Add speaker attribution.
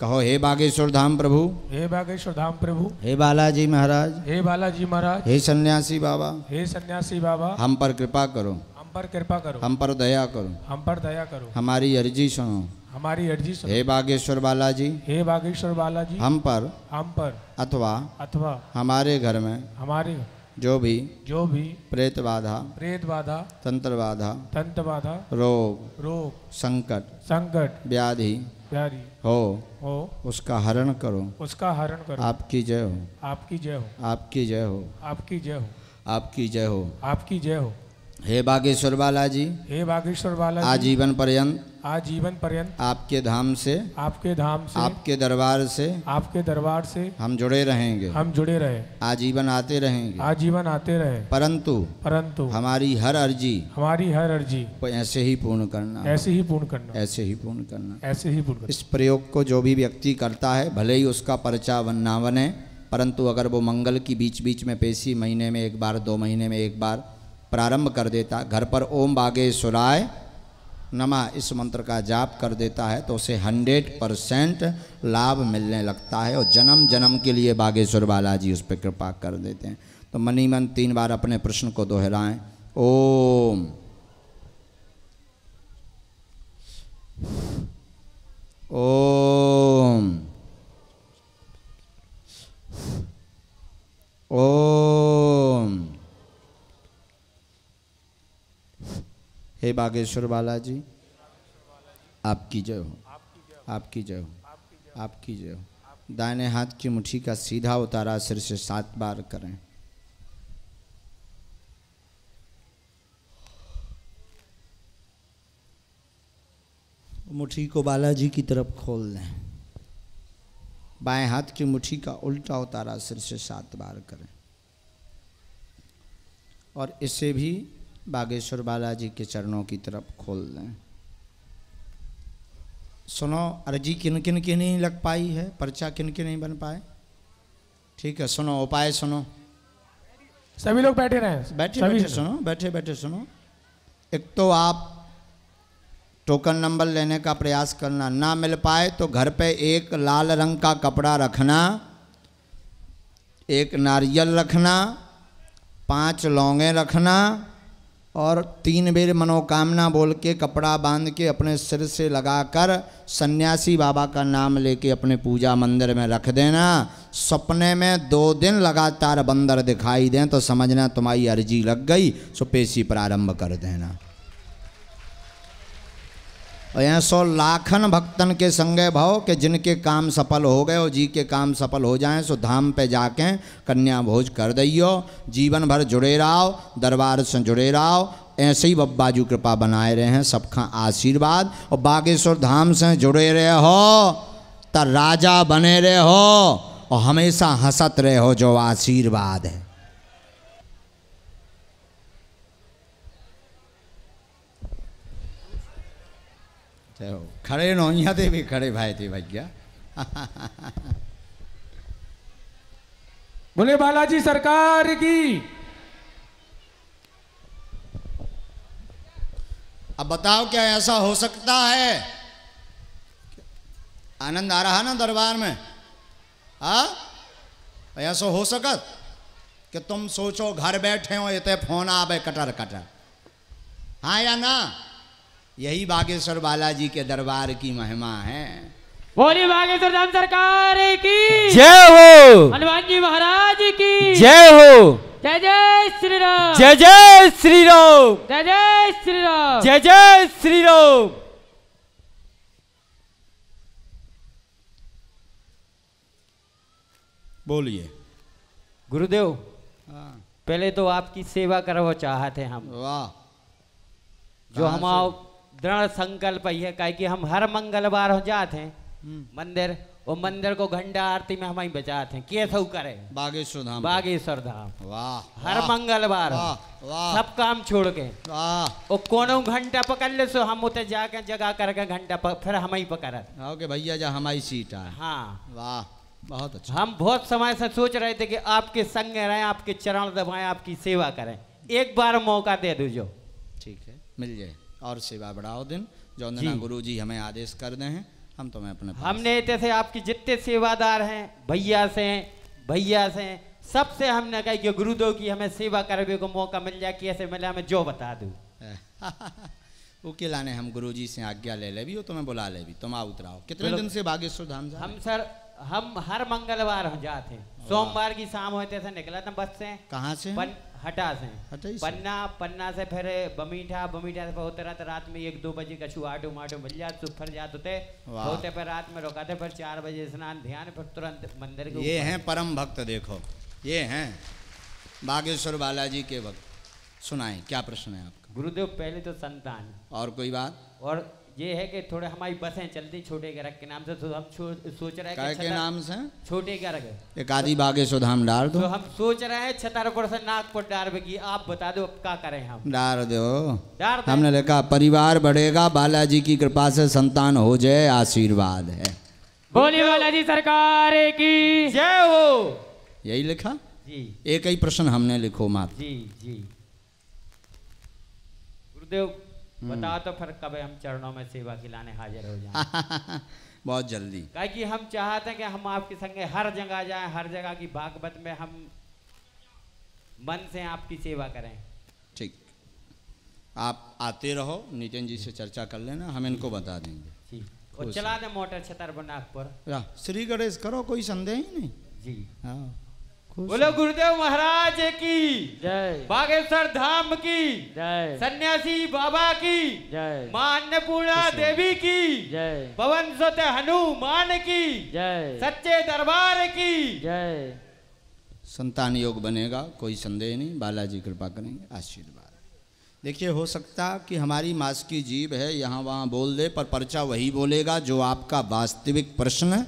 Speaker 1: कहो हे बागेश्वर धाम प्रभु हे बागेश्वर धाम प्रभु हे बालाजी महाराज हे बालाजी महाराज हे सन्यासी बाबा हे सन्यासी बाबा हम पर कृपा करो हम पर कृपा करो हम पर दया करो हम पर दया करो हमारी अर्जी सुनो
Speaker 2: हमारी अर्जी सुनो हे
Speaker 1: बागेश्वर बालाजी हे बागेश्वर बालाजी हम पर हम पर अथवा अथवा हमारे घर में हमारे जो भी जो भी प्रेत बाधा प्रेत बाधा तंत्र बाधा तंत्र बाधा रोग रोग संकट संकट व्याधि हो हो उसका हरण करो उसका हरण करो आपकी जय हो आपकी जय हो आपकी जय हो आपकी जय हो आपकी जय हो आपकी जय हो हे बागेश्वर बाला जी हे बागेश्वर बाला आजीवन पर्यंत आजीवन पर्यंत आपके धाम से आपके धाम से आपके दरबार से आपके दरबार से हम जुड़े रहेंगे हम जुड़े रहे आजीवन आते रहेंगे आजीवन आते रहे परंतु परंतु हमारी हर अर्जी हमारी हर अर्जी ऐसे ही पूर्ण करना ऐसे ही पूर्ण करना ऐसे ही पूर्ण करना ऐसे ही पूर्ण इस प्रयोग को जो भी व्यक्ति करता है भले ही उसका पर्चा वन्नावन है परंतु अगर वो मंगल की बीच बीच में पेशी महीने में एक बार दो महीने में एक बार प्रारंभ कर देता घर पर ओम बागे सुराय नमा इस मंत्र का जाप कर देता है तो उसे हंड्रेड परसेंट लाभ मिलने लगता है और जन्म जन्म के लिए बागेश्वर बालाजी उस पर कृपा कर देते हैं तो मनी मन तीन बार अपने प्रश्न को दोहराएं ओम ओम हे बागेश्वर बालाजी आपकी जय हो आपकी जय हो आपकी जय हो दाने हाथ की मुट्ठी का सीधा उतारा सिर से सात बार करें मुट्ठी को बालाजी की तरफ खोल दें बाएं हाथ की मुट्ठी का उल्टा उतारा सिर से सात बार करें और इसे भी बागेश्वर बालाजी के चरणों की तरफ खोल दें सुनो अर्जी किन किन की नहीं लग पाई है पर्चा किन की नहीं बन पाए ठीक है सुनो उपाय सुनो सभी लोग बैठे रहे बैठे बैठे सुनो बैठे बैठे सुनो एक तो आप टोकन नंबर लेने का प्रयास करना ना मिल पाए तो घर पे एक लाल रंग का कपड़ा रखना एक नारियल रखना पांच लौंगे रखना और तीन बेर मनोकामना बोल के कपड़ा बांध के अपने सिर से लगाकर सन्यासी बाबा का नाम लेके अपने पूजा मंदिर में रख देना सपने में दो दिन लगातार बंदर दिखाई दें तो समझना तुम्हारी अर्जी लग गई सो पेशी प्रारंभ कर देना और यहाँ सौ लाखन भक्तन के संगे भाव के जिनके काम सफल हो गए और जी के काम सफल हो जाएं सो धाम पे जाके कन्या भोज कर दियो जीवन भर जुड़े रहो दरबार से जुड़े रहो ऐसे ही बब्बा जी कृपा बनाए रहे हैं सबका आशीर्वाद और बागेश्वर धाम से जुड़े रहे हो त राजा बने रहे हो और हमेशा हंसत रहे हो जो आशीर्वाद है चलो तो खड़े नौया थे भी खड़े भाई थे भैया बोले बालाजी सरकार की अब बताओ क्या ऐसा हो सकता है आनंद आ रहा ना दरबार में हा ऐसा हो सकत कि तुम सोचो घर बैठे हो ये फोन आवे कटर कटर हाँ या ना यही बागेश्वर बालाजी के दरबार की महिमा है बोली बागेश्वर धाम सरकार
Speaker 2: की जय हो
Speaker 1: हनुमान जी महाराज की जय हो
Speaker 2: जय जय श्री राम जय जय श्री राम जय जय श्री राम जय जय श्री राम बोलिए गुरुदेव हाँ। पहले तो आपकी सेवा करवा चाहते हम वाह
Speaker 1: जो हम आप
Speaker 2: दृढ़ संकल्प ही है काहे कि हम हर मंगलवार हो जाते हैं हम्म। मंदिर वो मंदिर को घंटा आरती में हम ही बचाते हैं कैसे करे बागेश्वर धाम बागेश्वर धाम वाह हर मंगलवार
Speaker 1: सब
Speaker 2: काम छोड़ के वो कोनो घंटा पकड़ ले सो हम उतर जाके जगा करके घंटा फिर हम ही पकड़ ओके भैया जा हमारी सीट है हाँ वाह बहुत अच्छा हम बहुत समय से सोच रहे थे कि आपके संग रहे आपके चरण दबाए आपकी सेवा करें एक बार मौका दे दो जो
Speaker 1: ठीक है मिल जाए और सेवा बढ़ाओ दिन जौंदना गुरु जी हमें आदेश कर दे हैं हम तुम्हें अपने
Speaker 2: हमने जैसे आपकी
Speaker 1: जितने सेवादार हैं भैया से हैं भैया से हैं सबसे हमने कहा कि
Speaker 2: गुरुदेव की हमें सेवा करने को मौका मिल जाए कि ऐसे मिले हमें जो बता दो
Speaker 1: वो के लाने हम गुरु जी से आज्ञा ले ले भी हो तुम्हें बुला ले भी तुम आ उतराओ कितने दिन से बागेश्वर धाम
Speaker 2: हम सर हम हर मंगलवार जाते सोमवार की शाम होते थे निकला था बस से कहाँ से हटा से पन्ना पन्ना से फिर बमीठा बमीठा से रात में एक दो बजे कछु आटो माटो मिल फिर होते होते फिर रात में रोकाते फिर चार बजे स्नान ध्यान फिर तुरंत मंदिर के ये हैं
Speaker 1: परम भक्त देखो ये हैं बागेश्वर बालाजी के भक्त सुनाए क्या प्रश्न है आपका गुरुदेव पहले तो संतान और कोई बात
Speaker 2: और ये है कि थोड़े हमारी बसें चलती छोटे गरक के नाम से तो हम सोच रहे हैं के नाम से छोटे गरक एक आदि बागे
Speaker 1: सुधाम डाल दो तो हम
Speaker 2: सोच रहे हैं छतरपुर से नागपुर डार बगी आप बता दो क्या करें हम
Speaker 1: डार दो डार हमने लिखा परिवार बढ़ेगा बालाजी की कृपा से संतान हो जाए आशीर्वाद है बोली बालाजी सरकार की जय हो यही लिखा जी एक ही प्रश्न हमने लिखो मात जी जी
Speaker 2: गुरुदेव हम्म। बताओ तो फिर कब हम चरणों में सेवा के लाने हाजिर हो जाए
Speaker 1: बहुत जल्दी
Speaker 2: कहा की हम चाहते हैं कि हम आपके संगे हर जगह जाएं हर जगह की भागवत में हम मन से आपकी सेवा करें
Speaker 1: ठीक आप आते रहो नितिन जी से चर्चा कर लेना हम इनको बता देंगे और चला
Speaker 2: दे मोटर छतर नागपुर
Speaker 1: श्री गणेश करो कोई संदेह ही नहीं जी हाँ बोलो गुरुदेव महाराज
Speaker 2: की जय बागेश्वर धाम की जय सन्यासी बाबा की जय माँ देवी की जय पवन सत हनुमान की जय सच्चे दरबार की
Speaker 1: जय संतान योग बनेगा कोई संदेह नहीं बालाजी कृपा करेंगे आशीर्वाद देखिए हो सकता कि हमारी मास की जीव है यहाँ वहाँ बोल दे पर पर्चा वही बोलेगा जो आपका वास्तविक प्रश्न